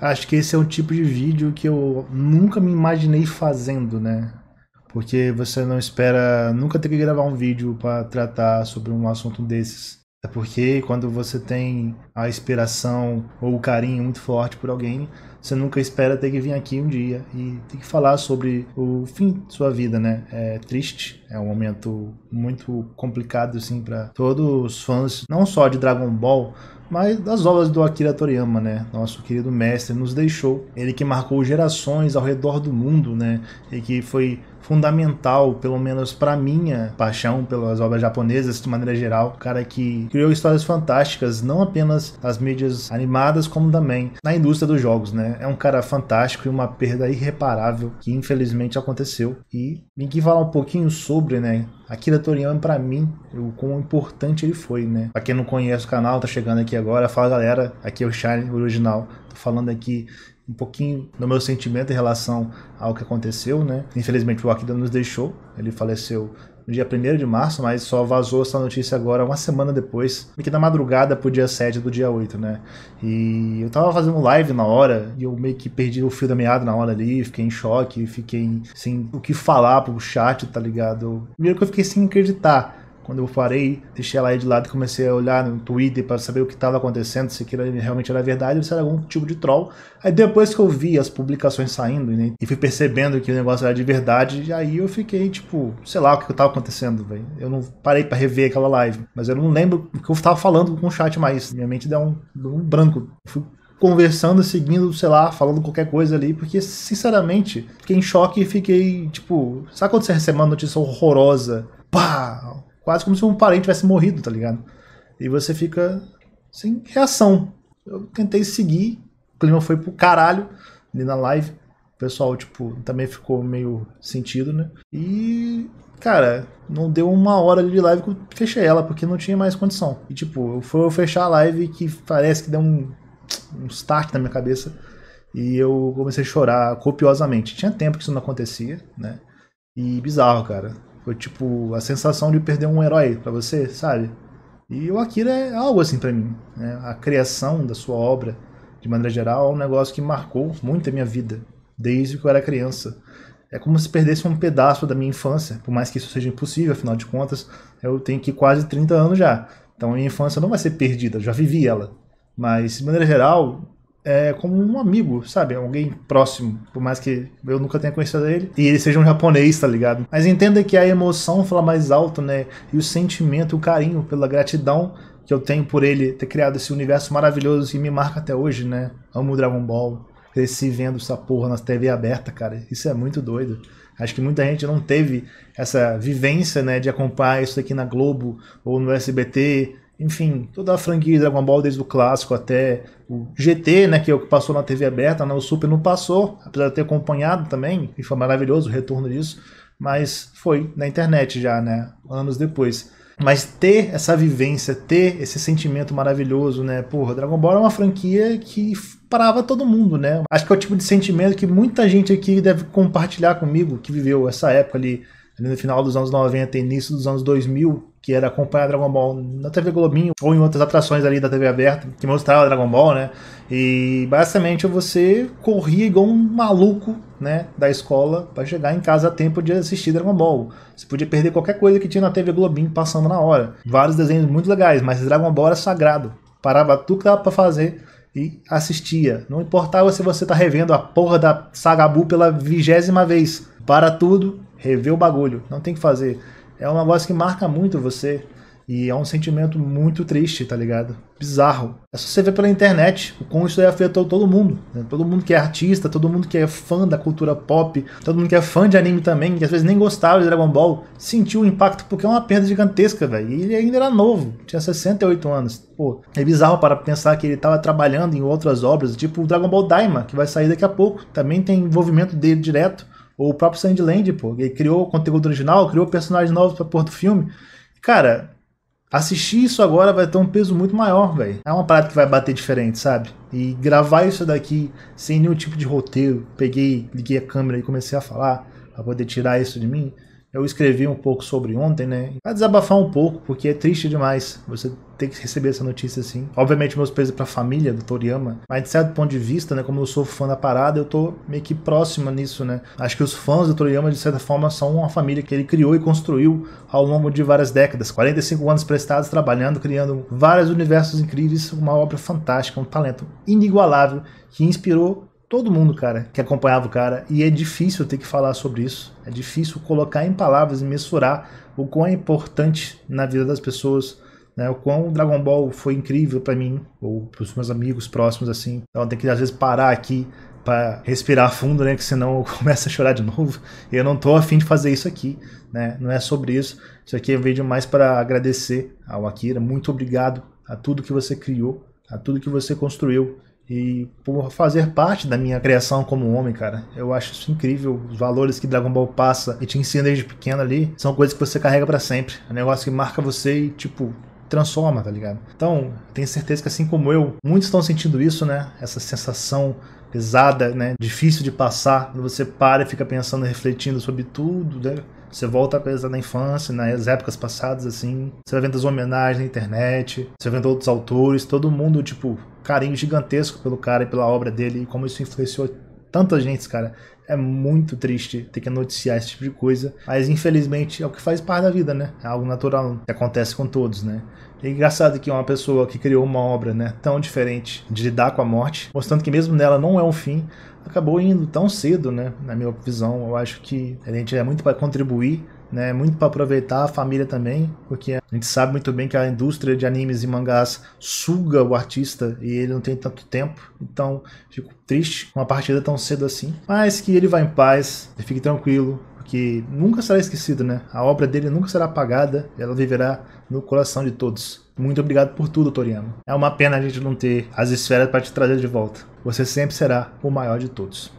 Acho que esse é um tipo de vídeo que eu nunca me imaginei fazendo, né? Porque você não espera nunca ter que gravar um vídeo para tratar sobre um assunto desses. É porque quando você tem a inspiração ou o carinho muito forte por alguém, você nunca espera ter que vir aqui um dia e ter que falar sobre o fim de sua vida, né? É triste, é um momento muito complicado assim para todos os fãs, não só de Dragon Ball, mas das obras do Akira Toriyama, né? Nosso querido mestre nos deixou. Ele que marcou gerações ao redor do mundo, né? E que foi fundamental, pelo menos para minha paixão pelas obras japonesas de maneira geral, o cara que criou histórias fantásticas, não apenas nas mídias animadas, como também na indústria dos jogos, né? É um cara fantástico e uma perda irreparável que infelizmente aconteceu. E ninguém aqui falar um pouquinho sobre, né, Akira Toriyama, para mim, o quão importante ele foi, né? Pra quem não conhece o canal, tá chegando aqui agora, fala galera, aqui é o Shine Original, tô falando aqui um pouquinho do meu sentimento em relação ao que aconteceu, né? Infelizmente o Akira nos deixou, ele faleceu no dia 1 de março, mas só vazou essa notícia agora uma semana depois, meio que na madrugada pro dia 7 do dia 8, né? E eu tava fazendo live na hora e eu meio que perdi o fio da meada na hora ali, fiquei em choque, fiquei sem o que falar pro chat, tá ligado? Primeiro que eu fiquei sem acreditar quando eu parei, deixei ela aí de lado e comecei a olhar no Twitter para saber o que estava acontecendo, se aquilo realmente era verdade ou se era algum tipo de troll. Aí depois que eu vi as publicações saindo né, e fui percebendo que o negócio era de verdade, aí eu fiquei tipo, sei lá o que estava acontecendo, velho. Eu não parei para rever aquela live, mas eu não lembro o que eu estava falando com o chat mais. Minha mente deu um, deu um branco. Eu fui conversando, seguindo, sei lá, falando qualquer coisa ali, porque sinceramente fiquei em choque e fiquei tipo, sabe quando você recebe uma notícia horrorosa? Pá, Quase como se um parente tivesse morrido, tá ligado? E você fica sem reação. Eu tentei seguir, o clima foi pro caralho ali na live. O pessoal, tipo, também ficou meio sentido, né? E, cara, não deu uma hora de live que eu fechei ela, porque não tinha mais condição. E, tipo, foi eu fechar a live que parece que deu um, um start na minha cabeça. E eu comecei a chorar copiosamente. Tinha tempo que isso não acontecia, né? E bizarro, cara. Foi tipo a sensação de perder um herói para você, sabe? E o Akira é algo assim para mim. Né? A criação da sua obra, de maneira geral, é um negócio que marcou muito a minha vida, desde que eu era criança. É como se perdesse um pedaço da minha infância, por mais que isso seja impossível, afinal de contas, eu tenho aqui quase 30 anos já. Então a minha infância não vai ser perdida, já vivi ela. Mas, de maneira geral, é, como um amigo, sabe? Alguém próximo, por mais que eu nunca tenha conhecido ele. E ele seja um japonês, tá ligado? Mas entenda que a emoção fala mais alto, né? E o sentimento, o carinho pela gratidão que eu tenho por ele ter criado esse universo maravilhoso que me marca até hoje, né? Amo Dragon Ball. Cresci vendo essa porra na TV aberta, cara. Isso é muito doido. Acho que muita gente não teve essa vivência, né, de acompanhar isso aqui na Globo ou no SBT enfim, toda a franquia Dragon Ball, desde o clássico até o GT, né, que é o que passou na TV aberta, né, o Super não passou, apesar de ter acompanhado também, e foi maravilhoso o retorno disso, mas foi na internet já, né, anos depois. Mas ter essa vivência, ter esse sentimento maravilhoso, né? Porra, Dragon Ball é uma franquia que parava todo mundo, né? Acho que é o tipo de sentimento que muita gente aqui deve compartilhar comigo, que viveu essa época ali, ali no final dos anos 90, início dos anos 2000, que era acompanhar Dragon Ball na TV Globinho ou em outras atrações ali da TV aberta que mostrava Dragon Ball, né? E basicamente você corria igual um maluco, né, da escola para chegar em casa a tempo de assistir Dragon Ball. Você podia perder qualquer coisa que tinha na TV Globinho passando na hora. Vários desenhos muito legais, mas Dragon Ball era sagrado. Parava tudo que dava para fazer e assistia. Não importava se você tá revendo a porra da Sagabu pela vigésima vez. Para tudo, rever o bagulho. Não tem que fazer é um negócio que marca muito você. E é um sentimento muito triste, tá ligado? Bizarro. É só você ver pela internet o quão isso aí afetou todo mundo. Né? Todo mundo que é artista, todo mundo que é fã da cultura pop, todo mundo que é fã de anime também, que às vezes nem gostava de Dragon Ball, sentiu o impacto porque é uma perda gigantesca, velho. E ele ainda era novo, tinha 68 anos. Pô, é bizarro para pensar que ele tava trabalhando em outras obras, tipo o Dragon Ball Daima, que vai sair daqui a pouco. Também tem envolvimento dele direto. Ou o próprio Sandland, pô, ele criou conteúdo original, criou personagens novos pra pôr do filme. Cara, assistir isso agora vai ter um peso muito maior, velho. É uma parada que vai bater diferente, sabe? E gravar isso daqui sem nenhum tipo de roteiro, peguei, liguei a câmera e comecei a falar pra poder tirar isso de mim, eu escrevi um pouco sobre ontem, né? Pra desabafar um pouco, porque é triste demais você ter que receber essa notícia assim. Obviamente, meus pesos pra família do Toriyama, mas de certo ponto de vista, né? Como eu sou fã da parada, eu tô meio que próxima nisso, né? Acho que os fãs do Toriyama, de certa forma, são uma família que ele criou e construiu ao longo de várias décadas. 45 anos prestados trabalhando, criando vários universos incríveis, uma obra fantástica, um talento inigualável que inspirou todo mundo, cara, que acompanhava o cara, e é difícil ter que falar sobre isso. É difícil colocar em palavras e mensurar o quão é importante na vida das pessoas, né? O quão o Dragon Ball foi incrível para mim ou para os meus amigos próximos assim. Então tem que às vezes parar aqui para respirar fundo, né? Que senão eu começo a chorar de novo. E eu não tô afim de fazer isso aqui, né? Não é sobre isso. Isso aqui é um vídeo mais para agradecer ao Akira. Muito obrigado a tudo que você criou, a tudo que você construiu e por fazer parte da minha criação como homem, cara. Eu acho isso incrível. Os valores que Dragon Ball passa e te ensina desde pequeno ali são coisas que você carrega para sempre. É um negócio que marca você e, tipo, transforma, tá ligado? Então, tenho certeza que assim como eu, muitos estão sentindo isso, né? Essa sensação pesada, né? Difícil de passar. Quando você para e fica pensando, refletindo sobre tudo, né? Você volta a coisa da infância, nas né? épocas passadas, assim. Você vai vendo as homenagens na internet, você vai vendo outros autores, todo mundo, tipo, carinho gigantesco pelo cara e pela obra dele e como isso influenciou tanta gente, cara. É muito triste ter que noticiar esse tipo de coisa, mas infelizmente é o que faz parte da vida, né? É algo natural, que acontece com todos, né? E é engraçado que uma pessoa que criou uma obra, né, tão diferente de lidar com a morte, mostrando que mesmo nela não é um fim, acabou indo tão cedo, né? Na minha visão, eu acho que a gente é muito para contribuir né? Muito para aproveitar a família também, porque a gente sabe muito bem que a indústria de animes e mangás suga o artista e ele não tem tanto tempo. Então, fico triste com uma partida tão cedo assim. Mas que ele vá em paz, fique tranquilo, porque nunca será esquecido, né? A obra dele nunca será apagada, ela viverá no coração de todos. Muito obrigado por tudo, Toriyama. É uma pena a gente não ter as esferas para te trazer de volta. Você sempre será o maior de todos.